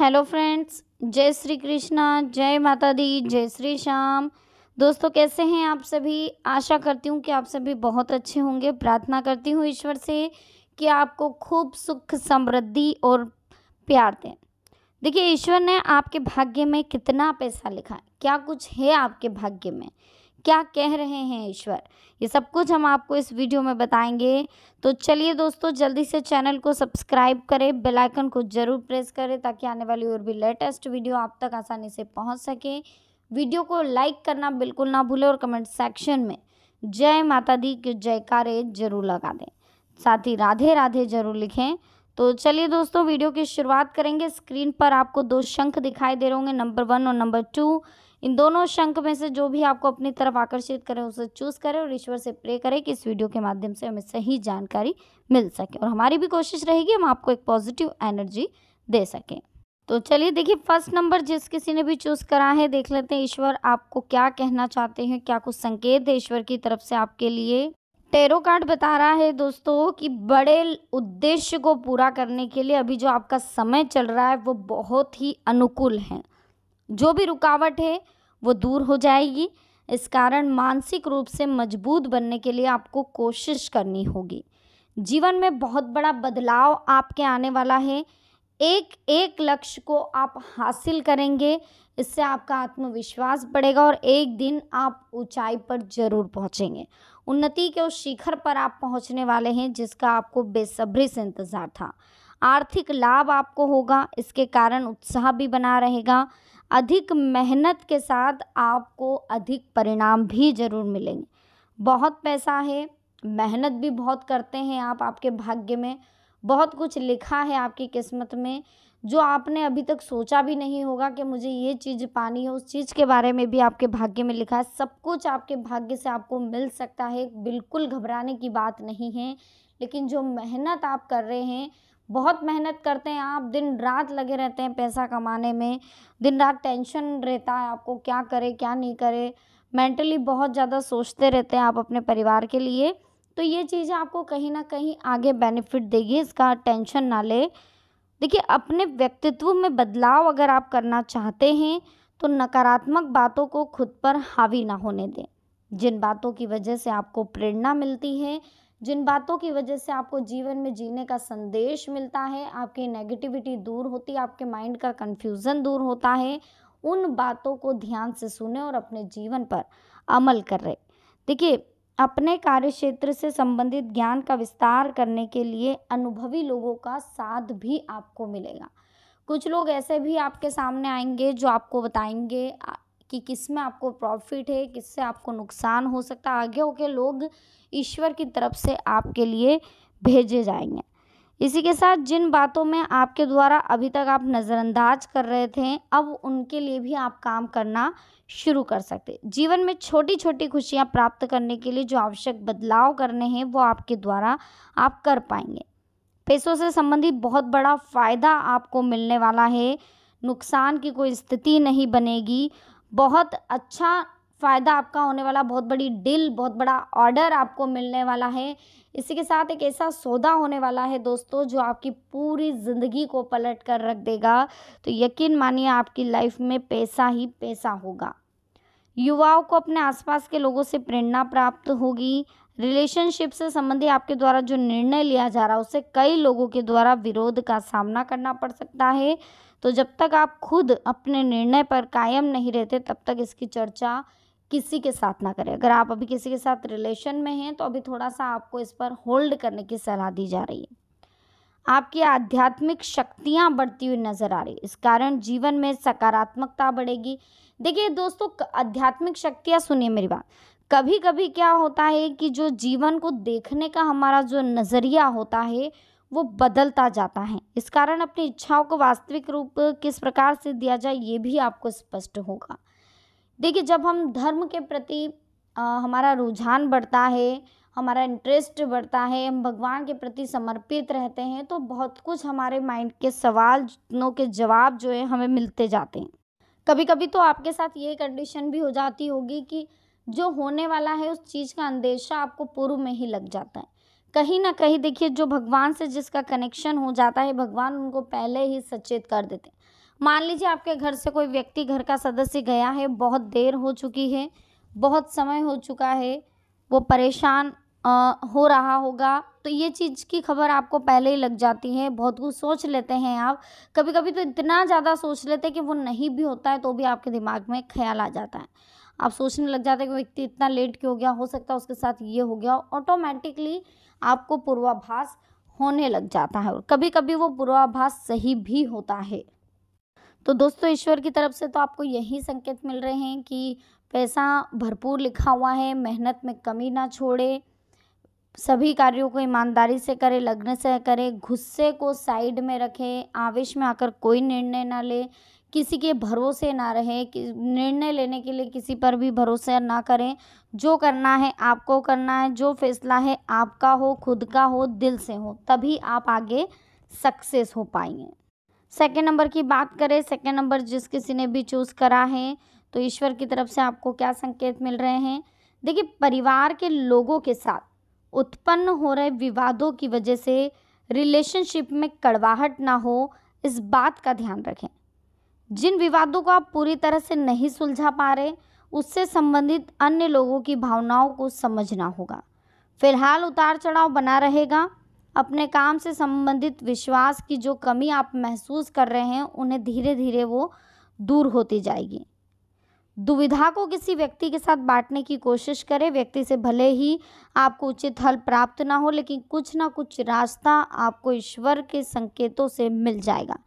hello friends जय श्री कृष्णा जय माता दी जय श्री श्याम दोस्तों कैसे हैं आप सभी आशा करती हूँ कि आप सभी बहुत अच्छे होंगे प्रार्थना करती हूँ ईश्वर से कि आपको खूब सुख समृद्धि और प्यार दें देखिए ईश्वर ने आपके भाग्य में कितना पैसा लिखा है क्या कुछ है आपके भाग्य में क्या कह रहे हैं ईश्वर ये सब कुछ हम आपको इस वीडियो में बताएंगे तो चलिए दोस्तों जल्दी से चैनल को सब्सक्राइब करें बेल आइकन को ज़रूर प्रेस करें ताकि आने वाली और भी लेटेस्ट वीडियो आप तक आसानी से पहुंच सके वीडियो को लाइक करना बिल्कुल ना भूलें और कमेंट सेक्शन में जय माता दी के जयकारे जरूर लगा दें साथ ही राधे राधे जरूर लिखें तो चलिए दोस्तों वीडियो की शुरुआत करेंगे स्क्रीन पर आपको दो शंख दिखाई दे रहे होंगे नंबर वन और नंबर टू इन दोनों शंख में से जो भी आपको अपनी तरफ आकर्षित करें उसे चूज़ करें और ईश्वर से प्रे करें कि इस वीडियो के माध्यम से हमें सही जानकारी मिल सके और हमारी भी कोशिश रहेगी हम आपको एक पॉजिटिव एनर्जी दे सकें तो चलिए देखिए फर्स्ट नंबर जिस किसी ने भी चूज़ करा है देख लेते हैं ईश्वर आपको क्या कहना चाहते हैं क्या कुछ संकेत है ईश्वर की तरफ से आपके लिए टेरो कार्ड बता रहा है दोस्तों कि बड़े उद्देश्य को पूरा करने के लिए अभी जो आपका समय चल रहा है वो बहुत ही अनुकूल है जो भी रुकावट है वो दूर हो जाएगी इस कारण मानसिक रूप से मजबूत बनने के लिए आपको कोशिश करनी होगी जीवन में बहुत बड़ा बदलाव आपके आने वाला है एक एक लक्ष्य को आप हासिल करेंगे इससे आपका आत्मविश्वास बढ़ेगा और एक दिन आप ऊंचाई पर जरूर पहुंचेंगे उन्नति के उस शिखर पर आप पहुंचने वाले हैं जिसका आपको बेसब्री से इंतज़ार था आर्थिक लाभ आपको होगा इसके कारण उत्साह भी बना रहेगा अधिक मेहनत के साथ आपको अधिक परिणाम भी ज़रूर मिलेंगे बहुत पैसा है मेहनत भी बहुत करते हैं आप आपके भाग्य में बहुत कुछ लिखा है आपकी किस्मत में जो आपने अभी तक सोचा भी नहीं होगा कि मुझे ये चीज़ पानी है उस चीज़ के बारे में भी आपके भाग्य में लिखा है सब कुछ आपके भाग्य से आपको मिल सकता है बिल्कुल घबराने की बात नहीं है लेकिन जो मेहनत आप कर रहे हैं बहुत मेहनत करते हैं आप दिन रात लगे रहते हैं पैसा कमाने में दिन रात टेंशन रहता है आपको क्या करें क्या नहीं करें मेंटली बहुत ज़्यादा सोचते रहते हैं आप अपने परिवार के लिए तो ये चीज़ें आपको कहीं ना कहीं आगे बेनिफिट देगी इसका टेंशन ना ले देखिए अपने व्यक्तित्व में बदलाव अगर आप करना चाहते हैं तो नकारात्मक बातों को खुद पर हावी ना होने दें जिन बातों की वजह से आपको प्रेरणा मिलती है जिन बातों की वजह से आपको जीवन में जीने का संदेश मिलता है आपकी नेगेटिविटी दूर होती है आपके माइंड का कन्फ्यूज़न दूर होता है उन बातों को ध्यान से सुने और अपने जीवन पर अमल कर रहे देखिए अपने कार्य क्षेत्र से संबंधित ज्ञान का विस्तार करने के लिए अनुभवी लोगों का साथ भी आपको मिलेगा कुछ लोग ऐसे भी आपके सामने आएंगे जो आपको बताएंगे कि किस में आपको प्रॉफिट है किससे आपको नुकसान हो सकता है आगे होके लोग ईश्वर की तरफ से आपके लिए भेजे जाएंगे इसी के साथ जिन बातों में आपके द्वारा अभी तक आप नज़रअंदाज कर रहे थे अब उनके लिए भी आप काम करना शुरू कर सकते जीवन में छोटी छोटी खुशियां प्राप्त करने के लिए जो आवश्यक बदलाव करने हैं वो आपके द्वारा आप कर पाएंगे पैसों से संबंधित बहुत बड़ा फ़ायदा आपको मिलने वाला है नुकसान की कोई स्थिति नहीं बनेगी बहुत अच्छा फ़ायदा आपका होने वाला बहुत बड़ी डील बहुत बड़ा ऑर्डर आपको मिलने वाला है इसी के साथ एक ऐसा सौदा होने वाला है दोस्तों जो आपकी पूरी ज़िंदगी को पलट कर रख देगा तो यकीन मानिए आपकी लाइफ में पैसा ही पैसा होगा युवाओं को अपने आसपास के लोगों से प्रेरणा प्राप्त होगी रिलेशनशिप से संबंधी आपके द्वारा जो निर्णय लिया जा रहा है उससे कई लोगों के द्वारा विरोध का सामना करना पड़ सकता है तो जब तक आप खुद अपने निर्णय पर कायम नहीं रहते तब तक इसकी चर्चा किसी के साथ ना करें अगर आप अभी किसी के साथ रिलेशन में हैं तो अभी थोड़ा सा आपको इस पर होल्ड करने की सलाह दी जा रही है आपकी आध्यात्मिक शक्तियाँ बढ़ती हुई नजर आ रही इस कारण जीवन में सकारात्मकता बढ़ेगी देखिए दोस्तों आध्यात्मिक शक्तियाँ सुनिए मेरी बात कभी कभी क्या होता है कि जो जीवन को देखने का हमारा जो नज़रिया होता है वो बदलता जाता है इस कारण अपनी इच्छाओं को वास्तविक रूप किस प्रकार से दिया जाए ये भी आपको स्पष्ट होगा देखिए जब हम धर्म के प्रति आ, हमारा रुझान बढ़ता है हमारा इंटरेस्ट बढ़ता है हम भगवान के प्रति समर्पित रहते हैं तो बहुत कुछ हमारे माइंड के सवालों के जवाब जो है हमें मिलते जाते हैं कभी कभी तो आपके साथ ये कंडीशन भी हो जाती होगी कि जो होने वाला है उस चीज़ का अंदेशा आपको पूर्व में ही लग जाता है कहीं ना कहीं देखिए जो भगवान से जिसका कनेक्शन हो जाता है भगवान उनको पहले ही सचेत कर देते मान लीजिए आपके घर से कोई व्यक्ति घर का सदस्य गया है बहुत देर हो चुकी है बहुत समय हो चुका है वो परेशान आ, हो रहा होगा तो ये चीज़ की खबर आपको पहले ही लग जाती है बहुत कुछ सोच लेते हैं आप कभी कभी तो इतना ज़्यादा सोच लेते हैं कि वो नहीं भी होता है तो भी आपके दिमाग में ख्याल आ जाता है आप सोचने लग जाते कि व्यक्ति इतना लेट क्यों हो गया हो सकता है उसके साथ ये हो गया ऑटोमेटिकली आपको पूर्वाभास होने लग जाता है और कभी कभी वो पूर्वाभास सही भी होता है तो दोस्तों ईश्वर की तरफ से तो आपको यही संकेत मिल रहे हैं कि पैसा भरपूर लिखा हुआ है मेहनत में कमी ना छोड़े सभी कार्यों को ईमानदारी से करें लग्न से करें गुस्से को साइड में रखें आवेश में आकर कोई निर्णय ना ले किसी के भरोसे ना रहें कि निर्णय लेने के लिए किसी पर भी भरोसा ना करें जो करना है आपको करना है जो फैसला है आपका हो खुद का हो दिल से हो तभी आप आगे सक्सेस हो पाएंगे सेकेंड नंबर की बात करें सेकेंड नंबर जिस किसी ने भी चूज़ करा है तो ईश्वर की तरफ से आपको क्या संकेत मिल रहे हैं देखिए परिवार के लोगों के साथ उत्पन्न हो रहे विवादों की वजह से रिलेशनशिप में कड़वाहट ना हो इस बात का ध्यान रखें जिन विवादों को आप पूरी तरह से नहीं सुलझा पा रहे उससे संबंधित अन्य लोगों की भावनाओं को समझना होगा फिलहाल उतार चढ़ाव बना रहेगा अपने काम से संबंधित विश्वास की जो कमी आप महसूस कर रहे हैं उन्हें धीरे धीरे वो दूर होती जाएगी दुविधा को किसी व्यक्ति के साथ बांटने की कोशिश करें व्यक्ति से भले ही आपको उचित हल प्राप्त ना हो लेकिन कुछ ना कुछ रास्ता आपको ईश्वर के संकेतों से मिल जाएगा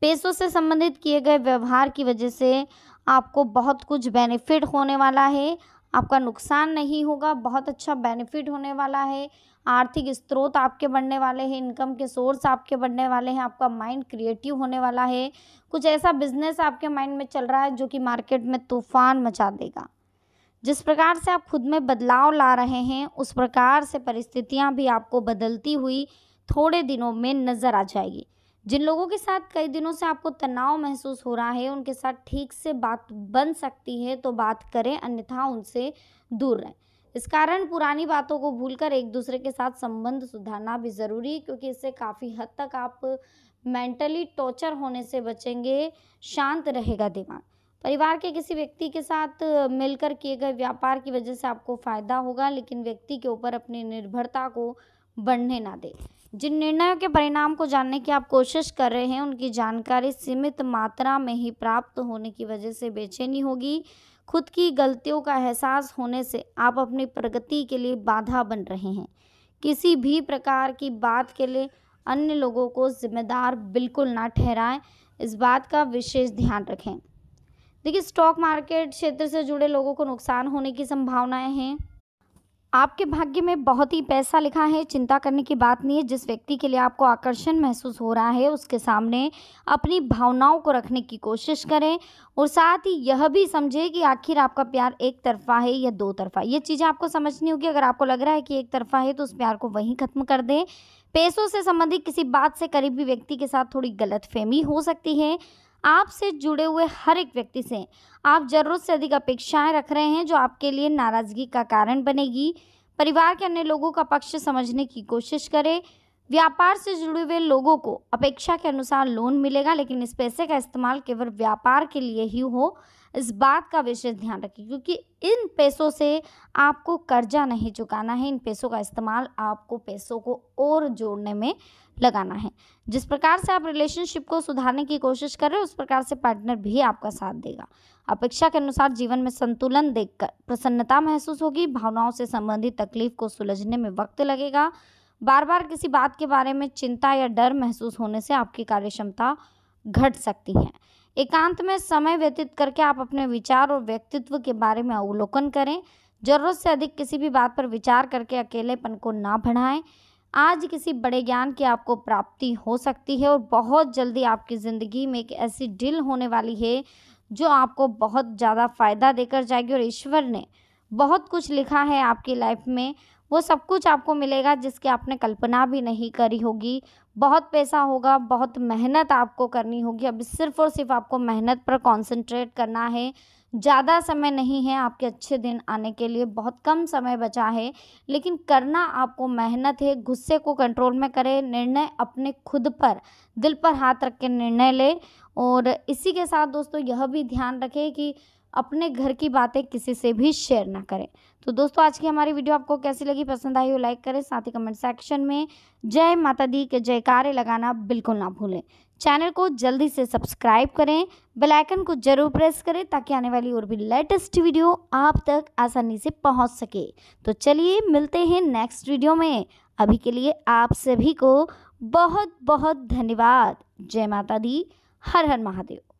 पैसों से संबंधित किए गए व्यवहार की वजह से आपको बहुत कुछ बेनिफिट होने वाला है आपका नुकसान नहीं होगा बहुत अच्छा बेनिफिट होने वाला है आर्थिक स्रोत आपके बढ़ने वाले हैं इनकम के सोर्स आपके बढ़ने वाले हैं आपका माइंड क्रिएटिव होने वाला है कुछ ऐसा बिजनेस आपके माइंड में चल रहा है जो कि मार्केट में तूफान मचा देगा जिस प्रकार से आप खुद में बदलाव ला रहे हैं उस प्रकार से परिस्थितियां भी आपको बदलती हुई थोड़े दिनों में नज़र आ जाएगी जिन लोगों के साथ कई दिनों से आपको तनाव महसूस हो रहा है उनके साथ ठीक से बात बन सकती है तो बात करें अन्यथा उनसे दूर रहें इस कारण पुरानी बातों को भूलकर एक दूसरे के साथ संबंध सुधारना भी ज़रूरी है क्योंकि इससे काफ़ी हद तक आप मेंटली टॉर्चर होने से बचेंगे शांत रहेगा दिमाग परिवार के किसी व्यक्ति के साथ मिलकर किए गए व्यापार की वजह से आपको फ़ायदा होगा लेकिन व्यक्ति के ऊपर अपनी निर्भरता को बढ़ने ना दें जिन निर्णयों के परिणाम को जानने की आप कोशिश कर रहे हैं उनकी जानकारी सीमित मात्रा में ही प्राप्त होने की वजह से बेचैनी होगी खुद की गलतियों का एहसास होने से आप अपनी प्रगति के लिए बाधा बन रहे हैं किसी भी प्रकार की बात के लिए अन्य लोगों को जिम्मेदार बिल्कुल ना ठहराएं इस बात का विशेष ध्यान रखें देखिए स्टॉक मार्केट क्षेत्र से जुड़े लोगों को नुकसान होने की संभावनाएं हैं आपके भाग्य में बहुत ही पैसा लिखा है चिंता करने की बात नहीं है जिस व्यक्ति के लिए आपको आकर्षण महसूस हो रहा है उसके सामने अपनी भावनाओं को रखने की कोशिश करें और साथ ही यह भी समझें कि आखिर आपका प्यार एक तरफा है या दो तरफा ये चीज़ें आपको समझनी होगी अगर आपको लग रहा है कि एक तरफा है तो उस प्यार को वहीं ख़त्म कर दें पैसों से संबंधित किसी बात से करीबी व्यक्ति के साथ थोड़ी गलतफहमी हो सकती है आपसे जुड़े हुए हर एक व्यक्ति से आप ज़रूरत से अधिक अपेक्षाएं रख रहे हैं जो आपके लिए नाराज़गी का कारण बनेगी परिवार के अन्य लोगों का पक्ष समझने की कोशिश करें व्यापार से जुड़े हुए लोगों को अपेक्षा के अनुसार लोन मिलेगा लेकिन इस पैसे का इस्तेमाल केवल व्यापार के लिए ही हो इस बात का विशेष ध्यान रखें क्योंकि इन पैसों से आपको कर्जा नहीं चुकाना है इन पैसों का इस्तेमाल आपको पैसों को और जोड़ने में लगाना है जिस प्रकार से आप रिलेशनशिप को सुधारने की कोशिश कर रहे हो उस प्रकार से पार्टनर भी आपका साथ देगा अपेक्षा के अनुसार जीवन में संतुलन देखकर प्रसन्नता महसूस होगी भावनाओं से संबंधित तकलीफ को सुलझने में वक्त लगेगा बार बार किसी बात के बारे में चिंता या डर महसूस होने से आपकी कार्यक्षमता घट सकती है एकांत में समय व्यतीत करके आप अपने विचार और व्यक्तित्व के बारे में अवलोकन करें जरूरत से अधिक किसी भी बात पर विचार करके अकेलेपन को ना बढ़ाएं आज किसी बड़े ज्ञान की आपको प्राप्ति हो सकती है और बहुत जल्दी आपकी ज़िंदगी में एक ऐसी डील होने वाली है जो आपको बहुत ज़्यादा फ़ायदा देकर जाएगी और ईश्वर ने बहुत कुछ लिखा है आपकी लाइफ में वो सब कुछ आपको मिलेगा जिसकी आपने कल्पना भी नहीं करी होगी बहुत पैसा होगा बहुत मेहनत आपको करनी होगी अब सिर्फ और सिर्फ आपको मेहनत पर कंसंट्रेट करना है ज़्यादा समय नहीं है आपके अच्छे दिन आने के लिए बहुत कम समय बचा है लेकिन करना आपको मेहनत है गुस्से को कंट्रोल में करें निर्णय अपने खुद पर दिल पर हाथ रख के निर्णय लें और इसी के साथ दोस्तों यह भी ध्यान रखें कि अपने घर की बातें किसी से भी शेयर ना करें तो दोस्तों आज की हमारी वीडियो आपको कैसी लगी पसंद आई हो लाइक करें साथ ही कमेंट सेक्शन में जय माता दी के जयकारे लगाना बिल्कुल ना भूलें चैनल को जल्दी से सब्सक्राइब करें बेल आइकन को जरूर प्रेस करें ताकि आने वाली और भी लेटेस्ट वीडियो आप तक आसानी से पहुंच सके तो चलिए मिलते हैं नेक्स्ट वीडियो में अभी के लिए आप सभी को बहुत बहुत धन्यवाद जय माता दी हर हर महादेव